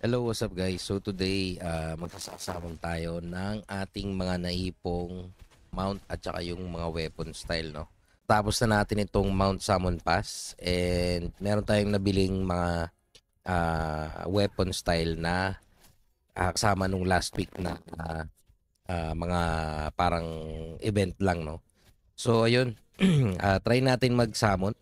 Hello, what's up guys? So today, uh, ah, magsasaksabang tayo ng ating mga naipong mount at saka yung mga weapon style, no? Tapos na natin itong Mount Summon Pass and meron tayong nabiling mga uh, weapon style na uh, kasama nung last week na uh, uh, mga parang event lang, no? So ayun, uh, try natin mag-summon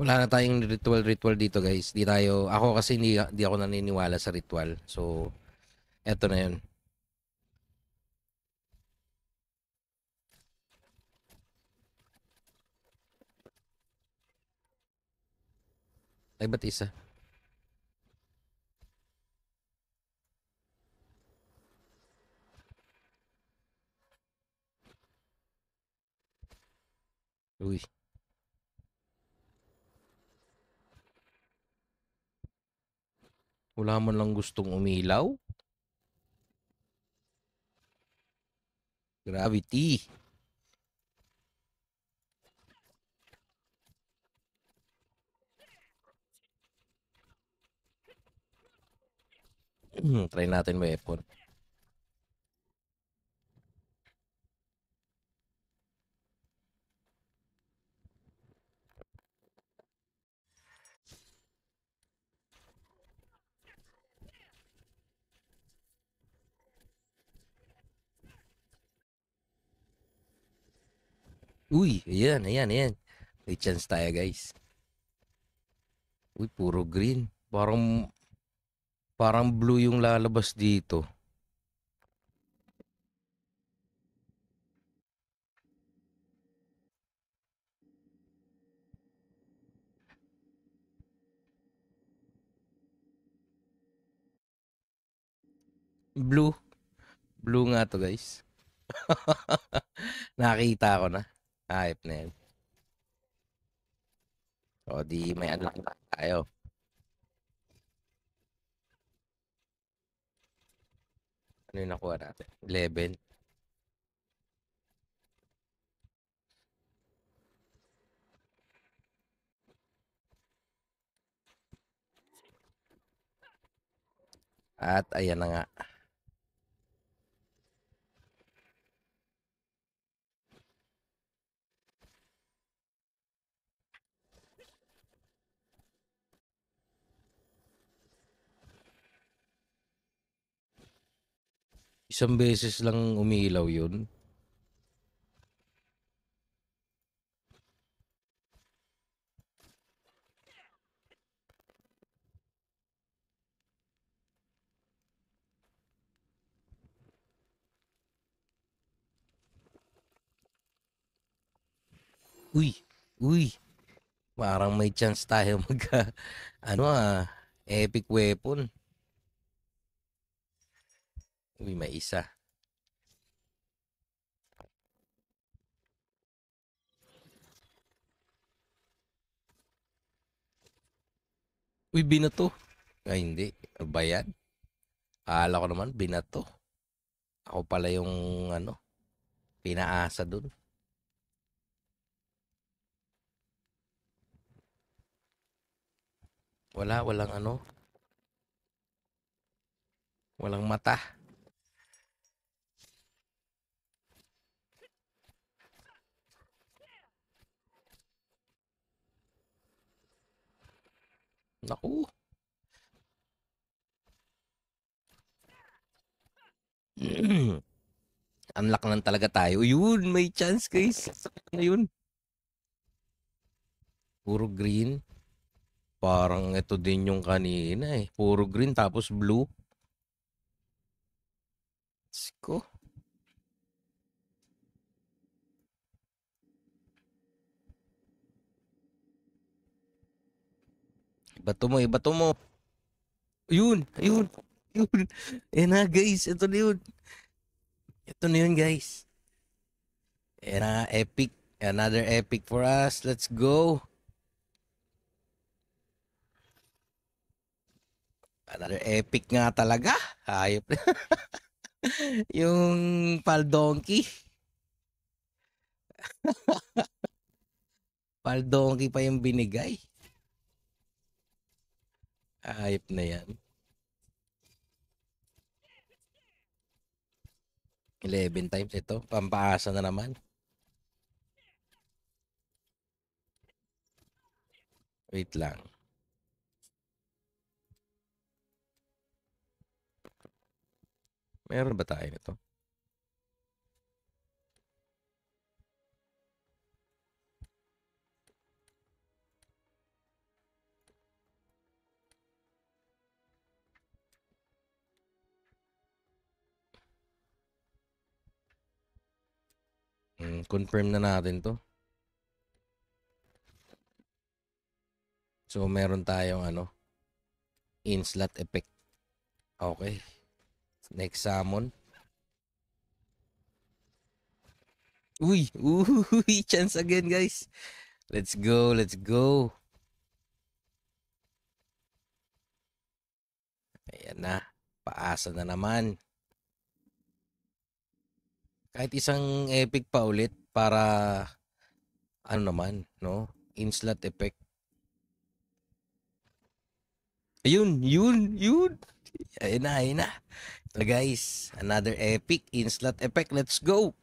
wala na tayong ritual-ritual dito guys. Di tayo, ako kasi hindi, di ako naniniwala sa ritual. So, eto na 'yon. Ay, ba't isa? Uy. Wala man lang gustong umilaw. Gravity. Hmm, try natin may effort. Uy, ayan, ayan, ayan. May chance tayo, guys. Uy, puro green. Parang, parang blue yung lalabas dito. Blue. Blue nga to, guys. Nakita ko na. Ayop na yun. O di may anak na tayo. Ano yung nakuha natin? 11. At ayan na nga. Isang beses lang umiilaw yun. Uy, uy. Parang may chance tayo mag ah, ano ah, epic weapon. Uy, may isa. Uy, binato. Ay, hindi. Bayad. ba yan? Akala ko naman, binato. Ako pala yung, ano, pinaasa dun. Wala, walang ano. Walang mata. Naku. Unlock lang talaga tayo. Yun, may chance guys. Sakit na yun. Puro green. Parang ito din yung kanina eh. Puro green tapos blue. Let's go. Bato mo, ibato eh, mo. Yun, yun, yun. Yan eh na guys, ito na yun. Ito na yun guys. Yan eh na, epic. Another epic for us. Let's go. Another epic nga talaga. Hayop. yung pal donkey. pal donkey pa yung binigay. Ayop na yan. 11 times ito. Pampaasa na naman. Wait lang. Meron ba tayo nito? confirm na natin to. So, meron tayong ano, in-slot effect. Okay. Next summon. Uy! Uy! Chance again, guys. Let's go. Let's go. Ayan na. Paasa na naman kahit isang epic pa ulit para ano naman, no? Inslat effect. Ayun, yun, yun. Ayun na, ayun na. So guys, another epic inslat effect. Let's go.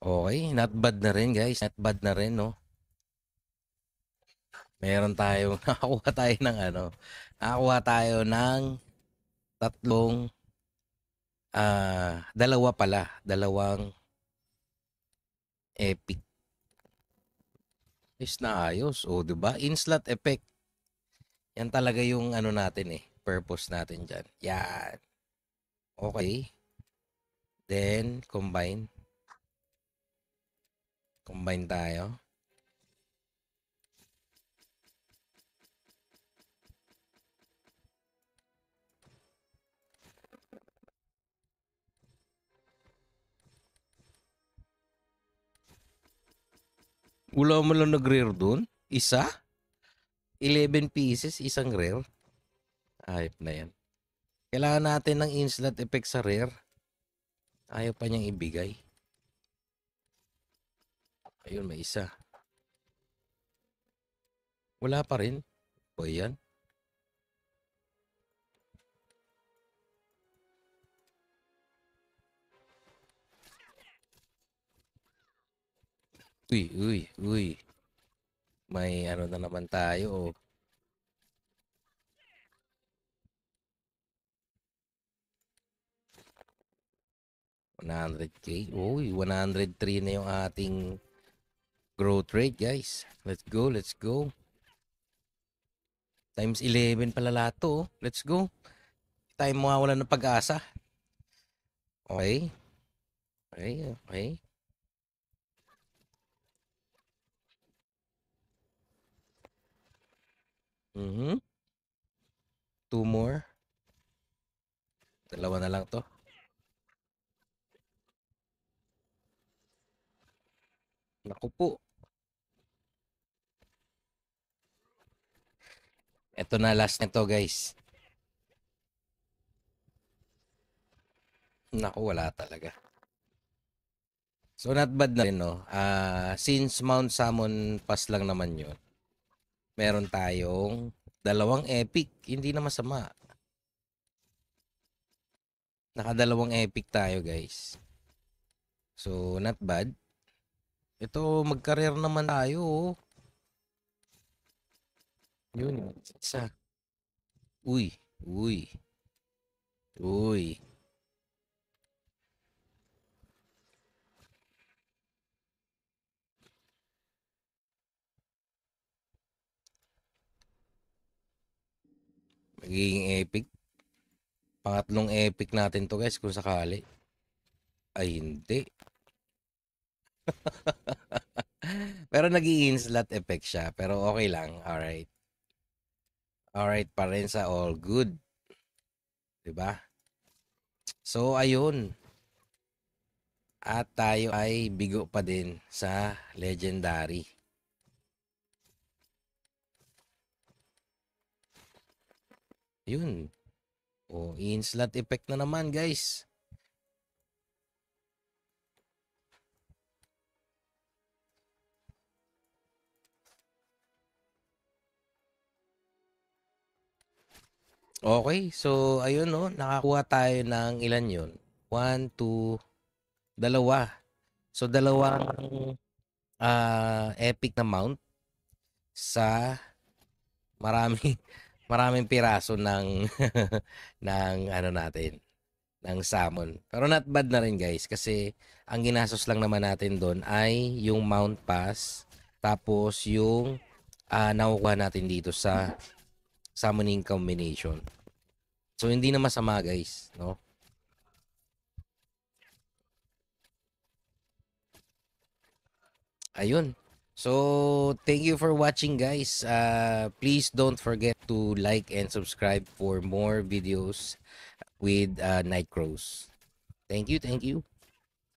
Okay, not bad na rin guys. Not bad na rin, no? meron tayo, nakakuha tayo ng ano, nakakuha tayo ng tatlong, uh, dalawa pala, dalawang epic. Is naayos, o oh, ba diba? Inslot effect. Yan talaga yung ano natin eh, purpose natin dyan. Yan. Okay. Then, combine. Combine tayo. Wala mo lang nag-rare doon? Isa? 11 pieces, isang rare? Ayop na yan. Kailangan natin ng instant effect sa rare. Ayaw pa niyang ibigay. Ayun, may isa. Wala pa rin. O yan. Uy, uy, uy. May ano na naman tayo. Oh. One k. Uy, one na yung ating growth rate, guys. Let's go, let's go. Times 11 pala lahat Oh. Let's go. Tayo mawawalan ng pag-asa. Okay. Okay, okay. Mhm. Two more. Dalawa na lang to. Naku po. Ito na last nito guys. Naku wala talaga. So not bad na rin no. Uh, since Mount Salmon Pass lang naman yun meron tayong dalawang epic. Hindi na masama. Nakadalawang epic tayo guys. So, not bad. Ito, mag-career naman tayo. Oh. Yun, isa. Uy, uy. Uy. Magiging epic. Pangatlong epic natin to guys kung sakali. Ay hindi. pero nag slot effect siya. Pero okay lang. Alright. Alright pa rin sa all good. ba? Diba? So ayun. At tayo ay bigo pa din sa legendary. Yun. O, oh, in-slot effect na naman, guys. Okay, so ayun no, nakakuha tayo ng ilan yon? 1, 2, dalawa. So dalawang uh, epic na mount sa marami maraming piraso ng ng ano natin ng salmon. Pero not bad na rin guys kasi ang ginastos lang naman natin doon ay yung Mount Pass tapos yung uh, nakukuha natin dito sa summoning combination. So hindi na masama guys, no? Ayun. So, thank you for watching guys. Uh, please don't forget to like and subscribe for more videos with uh, Nightcrows. Thank you, thank you.